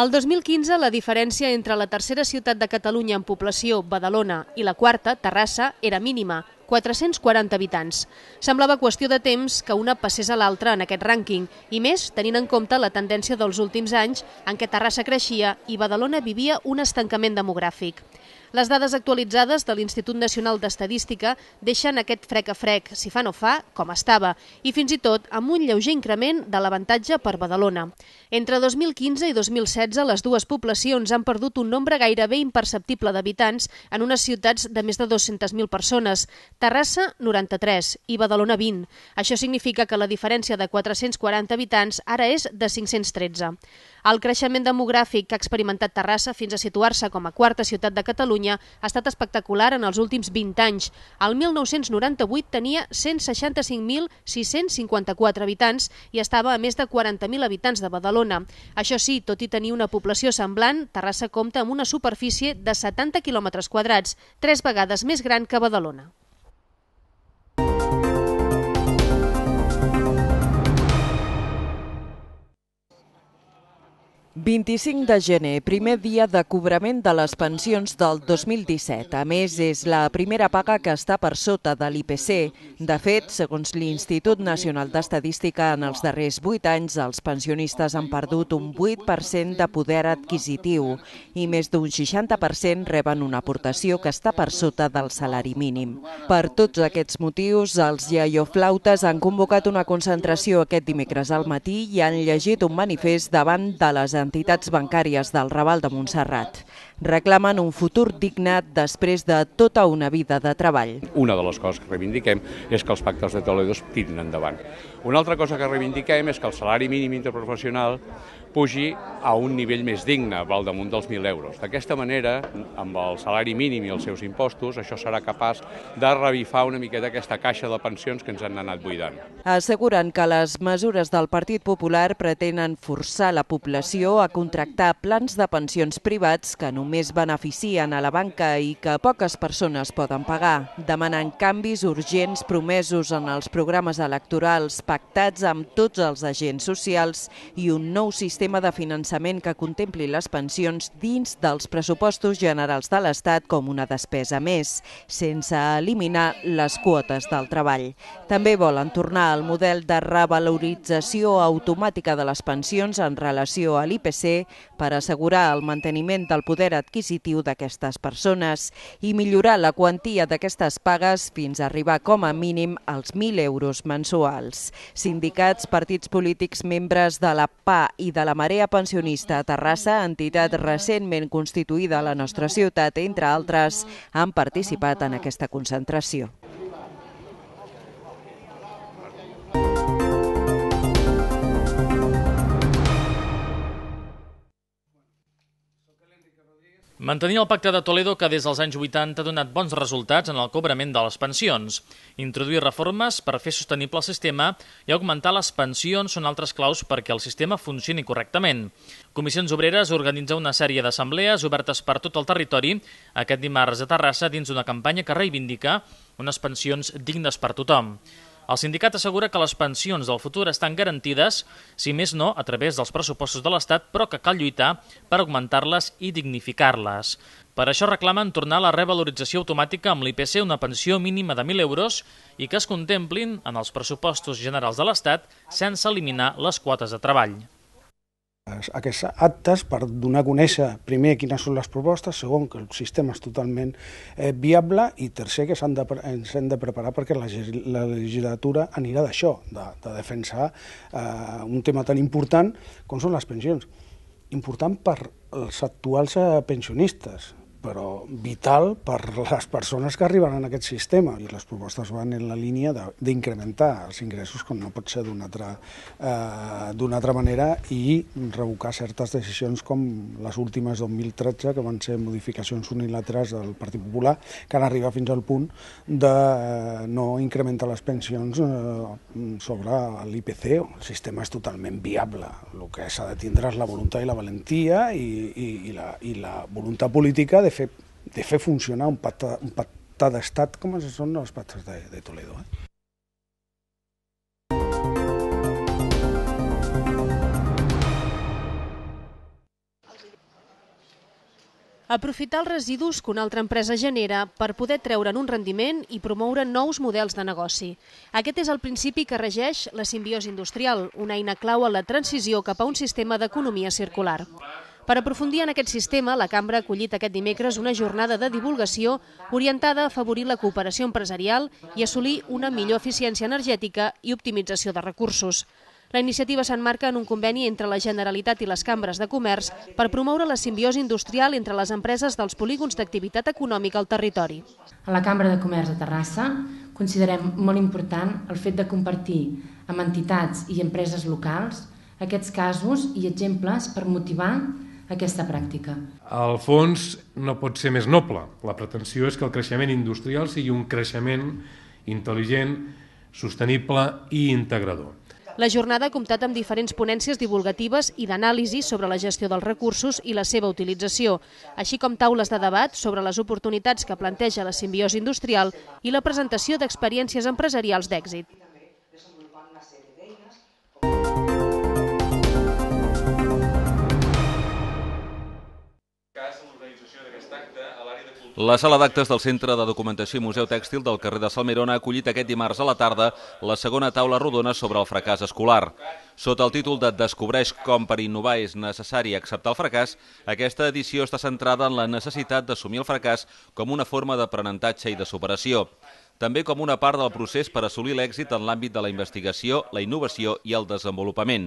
El 2015, la diferència entre la tercera ciutat de Catalunya en població, Badalona, i la quarta, Terrassa, era mínima, 440 habitants. Semblava qüestió de temps que una passés a l'altra en aquest rànquing, i més tenint en compte la tendència dels últims anys en què Terrassa creixia i Badalona vivia un estancament demogràfic. Les dades actualitzades de l'Institut Nacional d'Estadística deixen aquest frec a frec, si fa no fa, com estava, i fins i tot amb un lleuger increment de l'avantatge per Badalona. Entre 2015 i 2016, les dues poblacions han perdut un nombre gairebé imperceptible d'habitants en unes ciutats de més de 200.000 persones, Terrassa 93 i Badalona 20. Això significa que la diferència de 440 habitants ara és de 513. El creixement demogràfic que ha experimentat Terrassa fins a situar-se com a quarta ciutat de Catalunya ha estat espectacular en els últims 20 anys. El 1998 tenia 165.654 habitants i estava a més de 40.000 habitants de Badalona. Això sí, tot i tenir una població semblant, Terrassa compta amb una superfície de 70 km quadrats, tres vegades més gran que Badalona. 25 de gener, primer dia de cobrament de les pensions del 2017. A més, és la primera paga que està per sota de l'IPC. De fet, segons l'Institut Nacional d'Estadística, en els darrers 8 anys els pensionistes han perdut un 8% de poder adquisitiu i més d'un 60% reben una aportació que està per sota del salari mínim. Per tots aquests motius, els iaioflautes han convocat una concentració aquest dimecres al matí i han llegit un manifest davant de les entitats entitats bancàries del Raval de Montserrat. Reclamen un futur digne després de tota una vida de treball. Una de les coses que reivindiquem és que els pactes de es tinguin endavant. Una altra cosa que reivindiquem és que el salari mínim interprofessional pugi a un nivell més digne, val damunt dels 1.000 euros. D'aquesta manera, amb el salari mínim i els seus impostos, això serà capaç de revifar una miqueta aquesta caixa de pensions que ens han anat buidant. Asseguren que les mesures del Partit Popular pretenen forçar la població a contractar plans de pensions privats que només beneficien a la banca i que poques persones poden pagar. Demanen canvis urgents promesos en els programes electorals pactats amb tots els agents socials i un nou sistema sistema de finançament que contempli les pensions dins dels pressupostos generals de l'Estat com una despesa més, sense eliminar les quotes del treball. També volen tornar al model de revalorització automàtica de les pensions en relació a l'IPC per assegurar el manteniment del poder adquisitiu d'aquestes persones i millorar la quantia d'aquestes pagues fins a arribar com a mínim als 1.000 euros mensuals. Sindicats, partits polítics, membres de la PA i de la la Marea Pensionista a Terrassa, entitat recentment constituïda a la nostra ciutat, entre altres, han participat en aquesta concentració. Mantenir el pacte de Toledo que des dels anys 80 ha donat bons resultats en el cobrament de les pensions. Introduir reformes per fer sostenible el sistema i augmentar les pensions són altres claus perquè el sistema funcioni correctament. Comissions Obreres organitza una sèrie d'assemblees obertes per tot el territori aquest dimarts a Terrassa dins d'una campanya que reivindica unes pensions dignes per tothom. El sindicat assegura que les pensions del futur estan garantides, si més no, a través dels pressupostos de l'Estat, però que cal lluitar per augmentar-les i dignificar-les. Per això reclamen tornar a la revalorització automàtica amb l'IPC una pensió mínima de 1.000 euros i que es contemplin en els pressupostos generals de l'Estat sense eliminar les quotes de treball. Doncs aquests actes per donar a conèixer, primer, quines són les propostes, segon, que el sistema és totalment eh, viable i tercer, que s'han de, ens hem de preparar perquè la, la legislatura anirà d'això, de, de defensar eh, un tema tan important com són les pensions. Important per als actuals eh, pensionistes, però vital per les persones que arriben en aquest sistema. I les propostes van en la línia d'incrementar els ingressos, com no pot ser d'una altra, eh, altra manera, i revocar certes decisions com les últimes 2013, que van ser modificacions unilaterals del Partit Popular, que han arribat fins al punt de eh, no incrementar les pensions eh, sobre l'IPC. El sistema és totalment viable. El que s'ha de tindre és la voluntat i la valentia i, i, i, la, i la voluntat política de de fer, de fer funcionar un pacte, un pacte d'estat com són els pactes de, de Toledo. Eh? aprofitar els residus que una altra empresa genera per poder treure'n un rendiment i promoure nous models de negoci. Aquest és el principi que regeix la simbiosi industrial, una eina clau a la transició cap a un sistema d'economia circular. Per aprofundir en aquest sistema, la cambra ha acollit aquest dimecres una jornada de divulgació orientada a afavorir la cooperació empresarial i assolir una millor eficiència energètica i optimització de recursos. La iniciativa s'enmarca en un conveni entre la Generalitat i les cambres de comerç per promoure la simbiosi industrial entre les empreses dels polígons d'activitat econòmica al territori. A la Cambra de Comerç de Terrassa considerem molt important el fet de compartir amb entitats i empreses locals aquests casos i exemples per motivar aquesta pràctica. Al fons no pot ser més noble. La pretensió és que el creixement industrial sigui un creixement intel·ligent, sostenible i integrador. La jornada ha comptat amb diferents ponències divulgatives i d'anàlisi sobre la gestió dels recursos i la seva utilització, així com taules de debat sobre les oportunitats que planteja la simbiosi industrial i la presentació d'experiències empresarials d'èxit. La sala d'actes del Centre de Documentació i Museu Tèxtil del carrer de Salmerona ha acollit aquest dimarts a la tarda la segona taula rodona sobre el fracàs escolar. Sota el títol de Descobreix com per innovar és necessari acceptar el fracàs, aquesta edició està centrada en la necessitat d'assumir el fracàs com una forma d'aprenentatge i de superació també com una part del procés per assolir l'èxit en l'àmbit de la investigació, la innovació i el desenvolupament.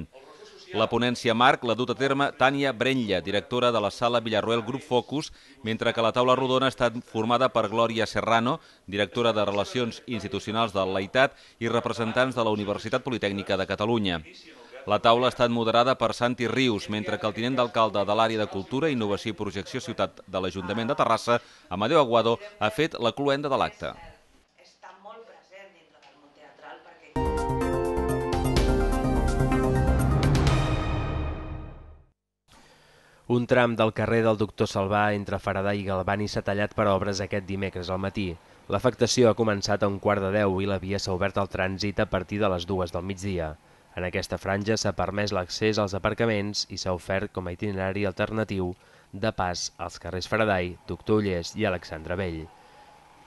La ponència Marc l'ha dut a terme Tània Brenlla, directora de la sala Villarroel Grup Focus, mentre que la taula rodona ha estat formada per Glòria Serrano, directora de Relacions Institucionals de l'AITAT i representants de la Universitat Politècnica de Catalunya. La taula ha estat moderada per Santi Rius, mentre que el tinent d'alcalde de l'àrea de Cultura, Innovació i Projecció Ciutat de l'Ajuntament de Terrassa, Amadeu Aguado, ha fet la cluenda de l'acte. Un tram del carrer del Doctor Salvà entre Faraday i Galvani s'ha tallat per obres aquest dimecres al matí. L'afectació ha començat a un quart de deu i la via s'ha obert al trànsit a partir de les dues del migdia. En aquesta franja s'ha permès l'accés als aparcaments i s'ha ofert com a itinerari alternatiu de pas als carrers Faraday, Doctor Ullés i Alexandre Vell.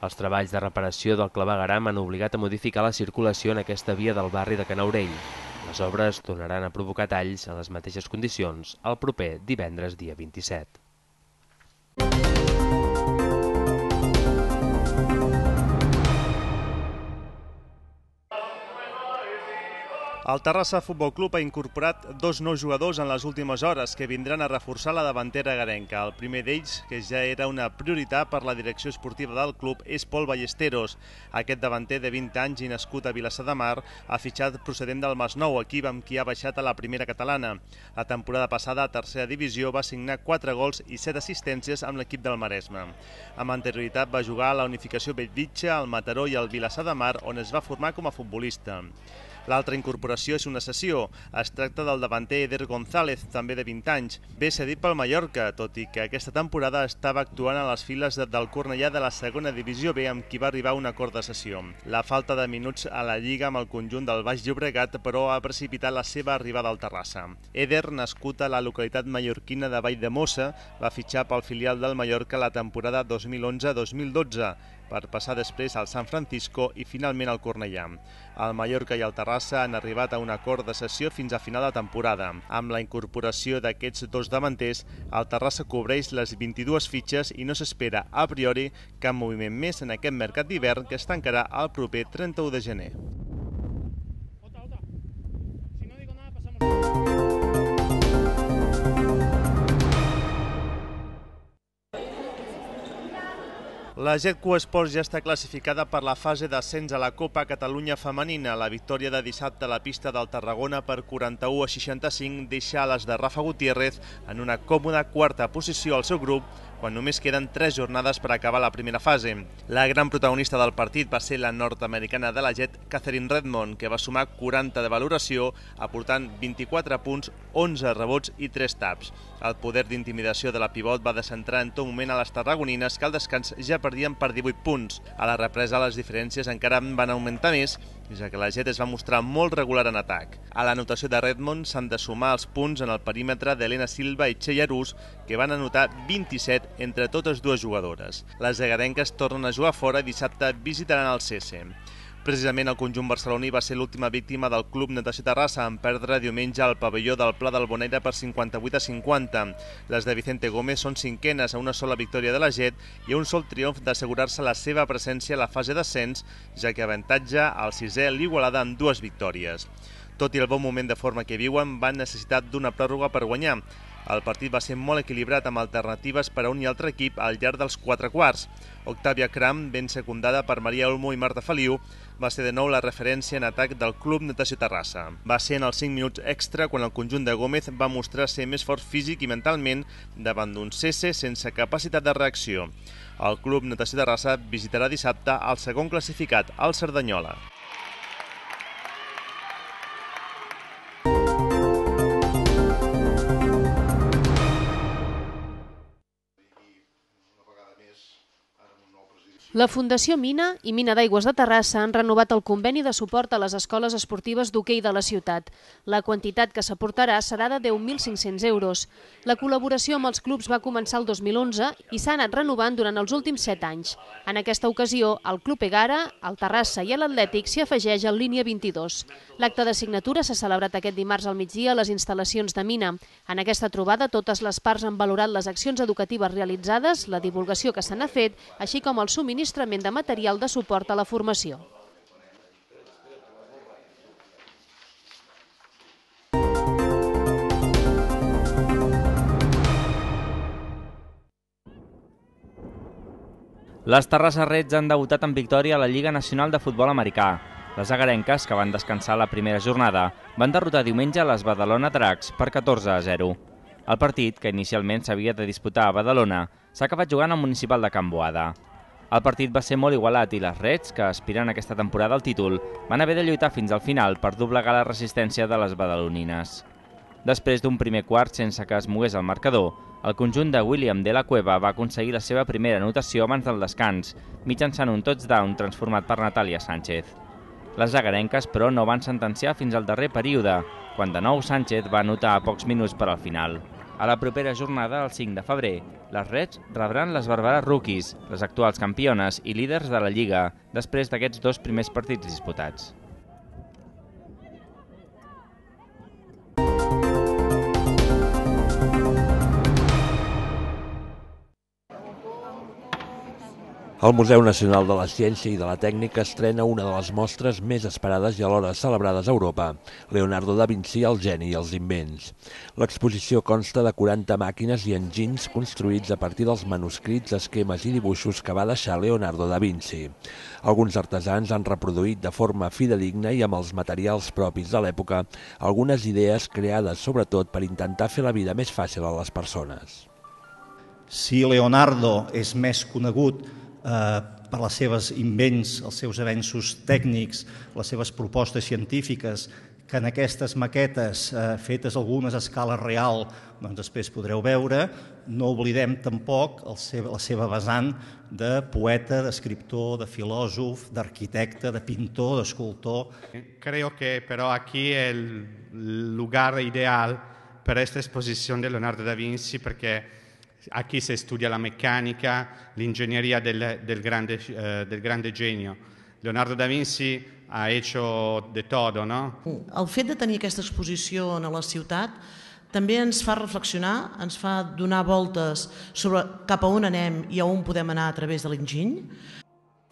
Els treballs de reparació del clavegaram han obligat a modificar la circulació en aquesta via del barri de Canaurell, les obres tornaran a provocar talls en les mateixes condicions el proper divendres dia 27. El Terrassa Futbol Club ha incorporat dos nous jugadors en les últimes hores que vindran a reforçar la davantera garenca. El primer d'ells, que ja era una prioritat per la direcció esportiva del club, és Pol Ballesteros. Aquest davanter de 20 anys i nascut a Vilassar de Mar ha fitxat procedent del Masnou, equip amb qui ha baixat a la primera catalana. La temporada passada a tercera divisió va signar 4 gols i 7 assistències amb l'equip del Maresme. Amb anterioritat va jugar a la Unificació Bellvitge, al Mataró i al Vilassar de Mar, on es va formar com a futbolista. L'altra incorporació és una sessió. Es tracta del davanter Eder González, també de 20 anys. Ve cedit pel Mallorca, tot i que aquesta temporada estava actuant a les files del Cornellà de la segona divisió B amb qui va arribar un acord de sessió. La falta de minuts a la Lliga amb el conjunt del Baix Llobregat, però ha precipitat la seva arribada al Terrassa. Eder, nascut a la localitat mallorquina de Vall de Mossa, va fitxar pel filial del Mallorca la temporada 2011-2012 per passar després al San Francisco i finalment al Cornellà. El Mallorca i el Terrassa han arribat a un acord de sessió fins a final de temporada. Amb la incorporació d'aquests dos davanters, el Terrassa cobreix les 22 fitxes i no s'espera a priori cap moviment més en aquest mercat d'hivern que es tancarà el proper 31 de gener. La GQ Esports ja està classificada per la fase d'ascens a la Copa Catalunya Femenina. La victòria de dissabte a la pista del Tarragona per 41 a 65 deixa les de Rafa Gutiérrez en una còmoda quarta posició al seu grup quan només queden tres jornades per acabar la primera fase. La gran protagonista del partit va ser la nord-americana de la Jet, Catherine Redmond, que va sumar 40 de valoració, aportant 24 punts, 11 rebots i 3 taps. El poder d'intimidació de la pivot va descentrar en tot moment a les tarragonines que al descans ja perdien per 18 punts. A la represa les diferències encara van augmentar més ja que la Jet es va mostrar molt regular en atac. A l'anotació de Redmond s'han de sumar els punts en el perímetre d'Helena Silva i Txell Arús, que van anotar 27 entre totes dues jugadores. Les egadenques tornen a jugar fora i dissabte visitaran el CSM. Precisament el conjunt barceloní va ser l'última víctima del club Natació Terrassa en perdre diumenge al pavelló del Pla del Bonaire per 58 a 50. Les de Vicente Gómez són cinquenes a una sola victòria de la Jet i un sol triomf d'assegurar-se la seva presència a la fase d'ascens, ja que avantatja el sisè l'Igualada amb dues victòries. Tot i el bon moment de forma que viuen, van necessitar d'una pròrroga per guanyar. El partit va ser molt equilibrat amb alternatives per a un i altre equip al llarg dels quatre quarts. Octavia Cram, ben secundada per Maria Olmo i Marta Feliu, va ser de nou la referència en atac del Club Natació Terrassa. Va ser en els 5 minuts extra quan el conjunt de Gómez va mostrar ser més fort físic i mentalment davant d'un cese sense capacitat de reacció. El Club Natació Terrassa visitarà dissabte el segon classificat, el Cerdanyola. La Fundació Mina i Mina d'Aigües de Terrassa han renovat el conveni de suport a les escoles esportives d'hoquei de la ciutat. La quantitat que s'aportarà serà de 10.500 euros. La col·laboració amb els clubs va començar el 2011 i s'ha anat renovant durant els últims 7 anys. En aquesta ocasió, el Club Egara, el Terrassa i l'Atlètic s'hi afegeix en línia 22. L'acte de signatura s'ha celebrat aquest dimarts al migdia a les instal·lacions de Mina. En aquesta trobada, totes les parts han valorat les accions educatives realitzades, la divulgació que se n'ha fet, així com el subministrament subministrament de material de suport a la formació. Les Terrasses Reds han debutat en victòria a la Lliga Nacional de Futbol Americà. Les agarenques, que van descansar la primera jornada, van derrotar diumenge les Badalona Dracs per 14 a 0. El partit, que inicialment s'havia de disputar a Badalona, s'ha acabat jugant al municipal de Can Boada. El partit va ser molt igualat i les Reds, que aspiren aquesta temporada al títol, van haver de lluitar fins al final per doblegar la resistència de les badalonines. Després d'un primer quart sense que es mogués el marcador, el conjunt de William de la Cueva va aconseguir la seva primera anotació abans del descans, mitjançant un touchdown transformat per Natàlia Sánchez. Les agarenques, però, no van sentenciar fins al darrer període, quan de nou Sánchez va anotar a pocs minuts per al final. A la propera jornada, el 5 de febrer, les Reds rebran les Barberà Rookies, les actuals campiones i líders de la Lliga, després d'aquests dos primers partits disputats. El Museu Nacional de la Ciència i de la Tècnica estrena una de les mostres més esperades i alhora celebrades a Europa, Leonardo da Vinci, el geni i els invents. L'exposició consta de 40 màquines i engins construïts a partir dels manuscrits, esquemes i dibuixos que va deixar Leonardo da Vinci. Alguns artesans han reproduït de forma fidedigna i amb els materials propis de l'època algunes idees creades sobretot per intentar fer la vida més fàcil a les persones. Si Leonardo és més conegut eh, per les seves invents, els seus avenços tècnics, les seves propostes científiques, que en aquestes maquetes, eh, fetes algunes a escala real, doncs després podreu veure, no oblidem tampoc el la seva vessant de poeta, d'escriptor, de filòsof, d'arquitecte, de pintor, d'escultor. Creo que però aquí el lugar ideal per a aquesta exposició de Leonardo da Vinci perquè a chi se studia la meccanica, l'ingegneria del, del, grande, eh, del grande genio. Leonardo da Vinci ha hecho de todo, no? El fet de tenir aquesta exposició a la ciutat també ens fa reflexionar, ens fa donar voltes sobre cap a on anem i a on podem anar a través de l'enginy.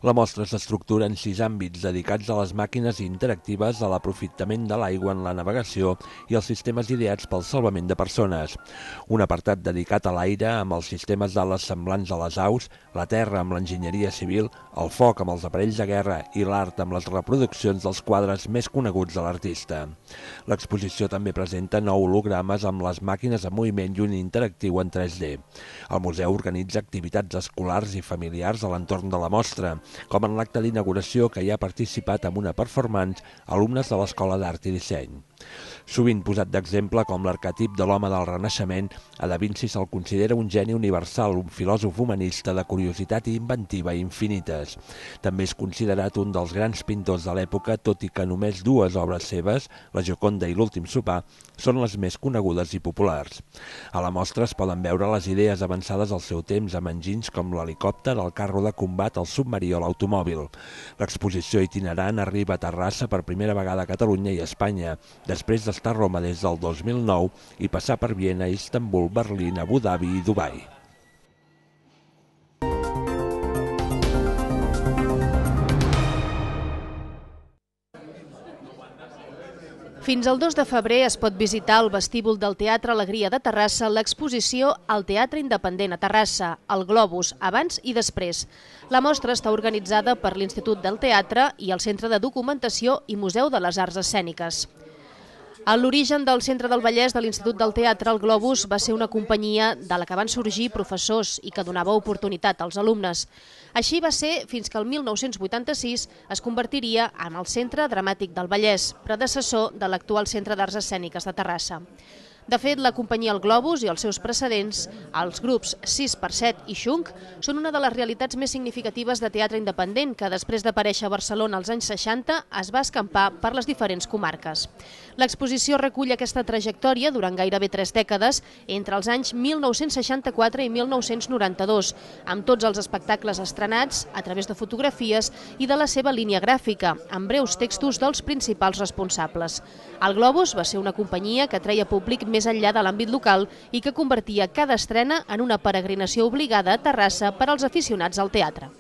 La mostra s'estructura en sis àmbits dedicats a les màquines interactives, a l'aprofitament de l'aigua en la navegació i els sistemes ideats pel salvament de persones. Un apartat dedicat a l'aire amb els sistemes d'ales semblants a les aus, la terra amb l'enginyeria civil, el foc amb els aparells de guerra i l'art amb les reproduccions dels quadres més coneguts de l'artista. L'exposició també presenta nou hologrames amb les màquines en moviment i un interactiu en 3D. El museu organitza activitats escolars i familiars a l'entorn de la mostra com en l'acte d'inauguració que hi ha participat amb una performance alumnes de l'Escola d'Art i Disseny. Sovint posat d'exemple com l'arquetip de l'home del Renaixement, a Da Vinci se'l considera un geni universal, un filòsof humanista de curiositat i inventiva infinites. També és considerat un dels grans pintors de l'època, tot i que només dues obres seves, La Joconda i L'últim sopar, són les més conegudes i populars. A la mostra es poden veure les idees avançades al seu temps amb engins com l'helicòpter, el carro de combat, el submarí o l'automòbil. L'exposició itinerant arriba a Terrassa per primera vegada a Catalunya i Espanya. De després d'estar a Roma des del 2009 i passar per Viena, Istanbul, Berlín, Abu Dhabi i Dubai. Fins al 2 de febrer es pot visitar al vestíbul del Teatre Alegria de Terrassa l'exposició al Teatre Independent a Terrassa, el Globus, abans i després. La mostra està organitzada per l'Institut del Teatre i el Centre de Documentació i Museu de les Arts Escèniques. L'origen del Centre del Vallès de l'Institut del Teatre El Globus va ser una companyia de la que van sorgir professors i que donava oportunitat als alumnes. Així va ser fins que el 1986 es convertiria en el Centre Dramàtic del Vallès, predecessor de l'actual Centre d'Arts Escèniques de Terrassa. De fet, la companyia El Globus i els seus precedents, els grups 6x7 i Xunk, són una de les realitats més significatives de teatre independent que després d'aparèixer a Barcelona als anys 60 es va escampar per les diferents comarques. L'exposició recull aquesta trajectòria durant gairebé tres dècades, entre els anys 1964 i 1992, amb tots els espectacles estrenats a través de fotografies i de la seva línia gràfica, amb breus textos dels principals responsables. El Globus va ser una companyia que treia públic més enllà de l'àmbit local i que convertia cada estrena en una peregrinació obligada a Terrassa per als aficionats al teatre.